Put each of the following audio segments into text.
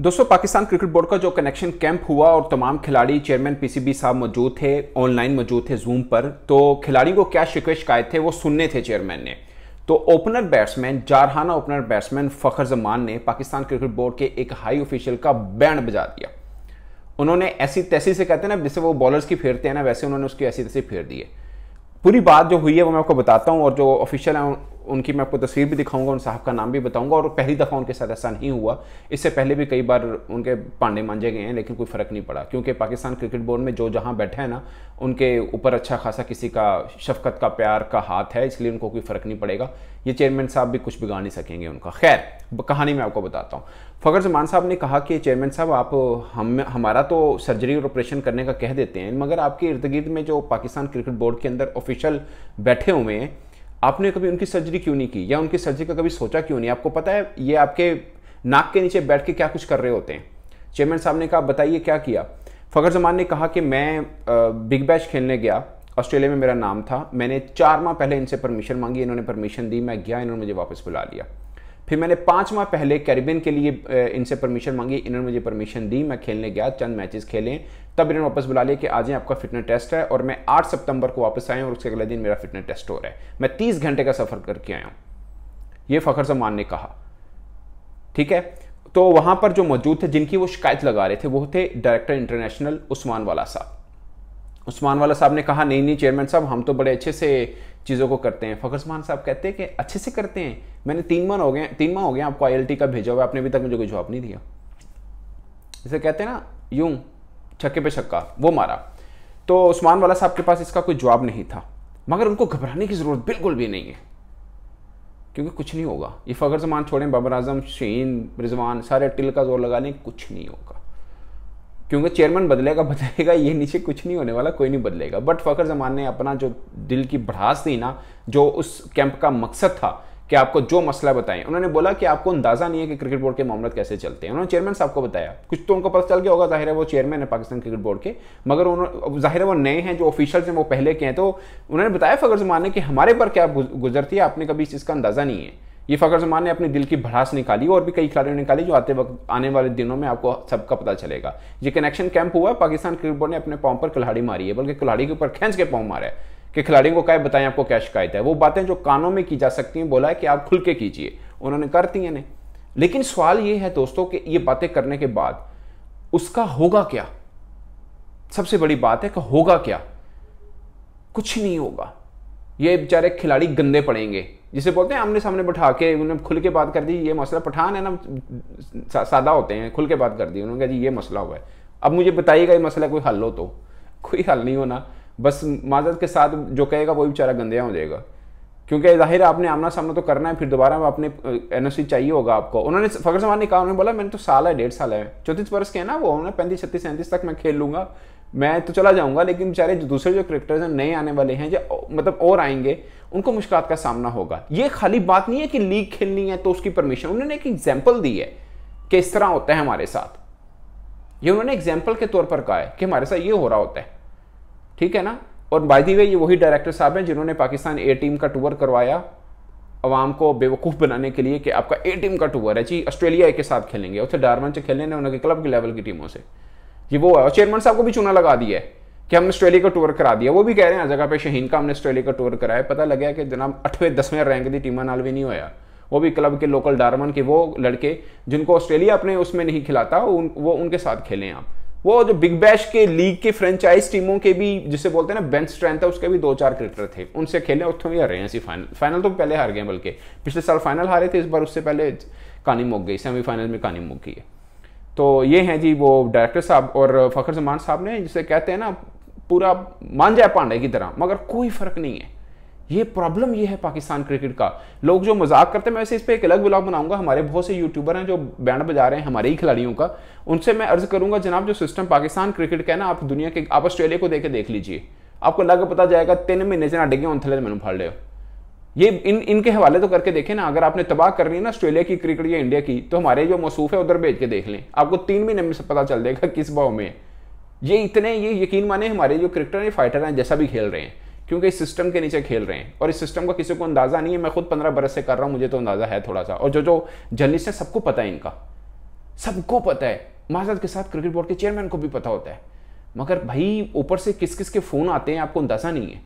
दोस्तों Pakistan cricket board का जो कनेक्शन कैंप हुआ और तमाम खिलाड़ी चेयरमैन पीसीबी साहब मौजूद थे ऑनलाइन मौजूद थे जूम पर तो खिलाड़ियों को क्या शिकवे शिकायत थे वो सुनने थे चेयरमैन ने तो ओपनर बैट्समैन जारहाना ओपनर बैट्समैन फखर जमान ने पाकिस्तान क्रिकेट बोर्ड के एक हाई ऑफिशियल का बैंड बजा दिया उन्होंने ऐसी तैसी से कहते हैं ना जैसे वो बॉलर्स की फेरते हैं ना वैसे उन्होंने उसकी ऐसी तैसी फेर दी है पूरी बात जो हुई है वो मैं आपको बताता हूँ और जो ऑफिशियल है उनकी मैं आपको तस्वीर भी दिखाऊंगा उन साहब का नाम भी बताऊंगा और पहली दफ़ा उनके साथ ऐसा नहीं हुआ इससे पहले भी कई बार उनके पांडे मांझे गए हैं लेकिन कोई फ़र्क नहीं पड़ा क्योंकि पाकिस्तान क्रिकेट बोर्ड में जो जहाँ बैठे हैं ना उनके ऊपर अच्छा खासा किसी का शफकत का प्यार का हाथ है इसलिए उनको कोई फ़र्क नहीं पड़ेगा ये चेयरमैन साहब भी कुछ बिगाड़ नहीं सकेंगे उनका खैर कहानी मैं आपको बताता हूँ फ़खर जमान साहब ने कहा कि चेयरमैन साहब आप हम हमारा तो सर्जरी और ऑपरेशन करने का कह देते हैं मगर आपके इर्द गिर्द में जो पाकिस्तान क्रिकेट बोर्ड के अंदर ऑफिशियल बैठे हुए हैं आपने कभी उनकी सर्जरी क्यों नहीं की या उनकी सर्जरी का कभी सोचा क्यों नहीं आपको पता है ये आपके नाक के नीचे बैठ के क्या कुछ कर रहे होते हैं चेयरमैन साहब ने कहा बताइए क्या किया फ़खर जमान ने कहा कि मैं बिग बैच खेलने गया ऑस्ट्रेलिया में मेरा नाम था मैंने चार माह पहले इनसे परमिशन मांगी इन्होंने परमिशन दी मैं गया इन्होंने मुझे वापस बुला लिया फिर मैंने पांच माह पहले कैरिबियन के लिए इनसे परमिशन मांगी इन्होंने मुझे परमिशन दी मैं खेलने गया चंद मैचेस खेले तब इन्होंने वापस बुला लिया कि आज आपका फिटनेस टेस्ट है और मैं आठ सितंबर को वापस आया और उसके अगले दिन मेरा फिटनेस टेस्ट हो रहा है मैं तीस घंटे का सफ़र करके आया हूँ ये फ़खर जमान ने कहा ठीक है तो वहाँ पर जो मौजूद थे जिनकी वो शिकायत लगा रहे थे वो थे डायरेक्टर इंटरनेशनल उस्मान वाला साहब उस्मान वाला साहब ने कहा नहीं नहीं चेयरमैन साहब हम तो बड़े अच्छे से चीज़ों को करते हैं फ़खर जमान साहब कहते हैं कि अच्छे से करते हैं मैंने तीन माह हो गए तीन माह हो गया आपको आई का भेजा हुआ आपने अभी तक मुझे कोई जवाब नहीं दिया इसे कहते हैं ना यूं छक्के पे छक्का वो मारा तो उस्मान वाला साहब के पास इसका कोई जवाब नहीं था मगर उनको घबराने की ज़रूरत बिल्कुल भी नहीं है क्योंकि कुछ नहीं होगा ये फ़खर जमान छोड़ें बाबर आजम शहीन रिजवान सारे टिल का जोर लगा लें कुछ नहीं होगा क्योंकि चेयरमैन बदलेगा बदलेगा ये नीचे कुछ नहीं होने वाला कोई नहीं बदलेगा बट फ़खर जमान ने अपना जो दिल की भड़ास थी ना जो उस कैंप का मकसद था कि आपको जो मसला बताएं उन्होंने बोला कि आपको अंदाज़ा नहीं है कि क्रिकेट बोर्ड के मामले कैसे चलते हैं उन्होंने चेयरमैन साहब को बताया कुछ तो उनको पता चल गया होगा जाहिर है वो चेयरमैन है पाकिस्तान क्रिकेट बोर्ड के मगर उन्होंने जाहिर है वो नए हैं जो ऑफिशियल हैं वो पहले के हैं तो उन्होंने बताया फ़खर जमान ने कि हमारे पर क्या गुजरती है आपने कभी इस चीज़ का अंदाज़ा नहीं है ये फ़खर जमान ने अपने दिल की भड़ास निकाली और भी कई खिलाड़ियों निकाली जो आते वक्त आने वाले दिनों में आपको सबका पता चलेगा ये कनेक्शन कैंप हुआ है पाकिस्तान क्रिकेट बोर्ड ने अपने पाँव पर कुल्हाड़ी मारी है बल्कि कुल्हाड़ी के ऊपर खेच के पाँव मारा है कि खिलाड़ियों को क्या बताएं आपको क्या शिकायत है वो बातें जो कानों में की जा सकती हैं बोला है कि आप खुल के कीजिए उन्होंने करती हैं नहीं लेकिन सवाल ये है दोस्तों कि ये बातें करने के बाद उसका होगा क्या सबसे बड़ी बात है कि होगा क्या कुछ नहीं होगा ये बेचारे खिलाड़ी गंदे पड़ेंगे जिसे बोलते हैं आमने सामने बैठा के उन्होंने खुल के बात कर दी ये मसला पठान है ना सादा होते हैं खुल के बात कर दी उन्होंने कहा जी ये मसला हुआ है अब मुझे बताइएगा ये मसला कोई हल हो तो कोई हल नहीं होना बस माजत के साथ जो कहेगा वो बेचारा गंदिया हो जाएगा क्योंकि जाहिर है आपने आमना सामना तो करना है फिर दोबारा अपने एन चाहिए होगा आपको उन्होंने फखर सामान ने कहा उन्होंने बोला मैंने तो साल है डेढ़ साल है चौंतीस वर्ष के हैं ना वो उन्होंने पैंतीस छत्तीस सैंतीस तक मैं खेल लूँगा मैं तो चला जाऊँगा लेकिन बेचारे दूसरे जो क्रिकेटर्स हैं नए आने वाले हैं जो मतलब और आएंगे उनको मुश्किल का सामना होगा ये खाली बात नहीं है कि लीग खेलनी है तो उसकी परमिशन उन्होंने एक एग्जाम्पल दी है कि इस तरह होता है हमारे साथ ये उन्होंने एग्जाम्पल के तौर पर कहा है कि हमारे साथ ये हो रहा होता है ठीक है ना और बाई दी वे ये वही डायरेक्टर साहब हैं जिन्होंने पाकिस्तान ए टीम का टूर करवाया आवाम को बेवकूफ़ बनाने के लिए कि आपका ए टीम का टूर है जी ऑस्ट्रेलिया के साथ खेलेंगे उसे डारमन से खेलने उनके क्लब के लेवल की टीमों से ये वो है और चेयरमैन साहब को भी चुना लगा दिया है कि हमने ऑस्ट्रेलिया का टूर करा दिया वो भी कह रहे हैं जगह पे शहीन का हमने ऑस्ट्रेलिया का टूर कराया पता लगे कि जनाब अठवें दसवें रैंक की टीमों नाल भी नहीं होया वो भी क्लब के लोकल डारमन के वो लड़के जिनको ऑस्ट्रेलिया अपने उसमें नहीं खिलाता वो उनके साथ खेलें आप वो जो बिग बैश के लीग की फ्रेंचाइज टीमों के भी जिसे बोलते हैं ना बेंच स्ट्रेंथ है उसके भी दो चार क्रिकेटर थे उनसे खेले उत्थों ही हार रहे हैं इसी फाइनल फाइनल तो पहले हार गए बल्कि पिछले साल फाइनल हारे थे इस बार उससे पहले कहानी मोक गई सेमीफाइनल में कहानी मोक गई है तो ये हैं जी वो डायरेक्टर साहब और फ़खर जमान साहब ने जिसे कहते हैं ना पूरा मान जाए पांडे की तरह मगर कोई फ़र्क नहीं है ये प्रॉब्लम ये है पाकिस्तान क्रिकेट का लोग जो मजाक करते हैं मैं वैसे इस पर एक अलग ब्लॉग बनाऊंगा हमारे बहुत से यूट्यूबर हैं जो बैंड बजा रहे हैं हमारे ही खिलाड़ियों का उनसे मैं अर्ज करूंगा जनाब जो सिस्टम पाकिस्तान क्रिकेट का है ना आप दुनिया के आप ऑस्ट्रेलिया को के देख लीजिए आपको लग पता जाएगा तीन महीने से ना डिगे उन थले मैंने फाड़ लो ये इन इनके हवाले तो करके देखें ना अगर आपने तबाह करनी है ना ऑस्ट्रेलिया की क्रिकेट या इंडिया की तो हमारे जो मसूफ है उधर भेज के देख लें आपको तीन महीने में पता चल जाएगा किस भाव में ये इतने ये यकीन माने हमारे जो क्रिकेटर हैं फाइटर हैं जैसा भी खेल रहे हैं क्योंकि इस सिस्टम के नीचे खेल रहे हैं और इस सिस्टम का किसी को अंदाज़ा नहीं है मैं खुद पंद्रह बरस से कर रहा हूँ मुझे तो अंदाज़ा है थोड़ा सा और जो जो जर्नलिस्ट है सबको पता है इनका सबको पता है माजद के साथ क्रिकेट बोर्ड के चेयरमैन को भी पता होता है मगर भाई ऊपर से किस किस के फ़ोन आते हैं आपको अंदाज़ा नहीं है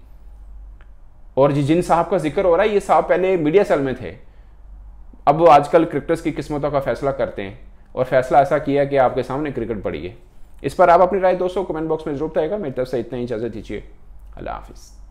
और जिन साहब का जिक्र हो रहा है ये साहब पहले मीडिया सेल में थे अब आजकल क्रिकेटर्स की किस्मतों का फैसला करते हैं और फैसला ऐसा किया कि आपके सामने क्रिकेट पड़ी है इस पर आप अपनी राय दोस्तों कमेंट बॉक्स में जरूर बताएगा मेरी तरफ से इतना ही इजाज़त दीजिए अल्लाह हाफिज़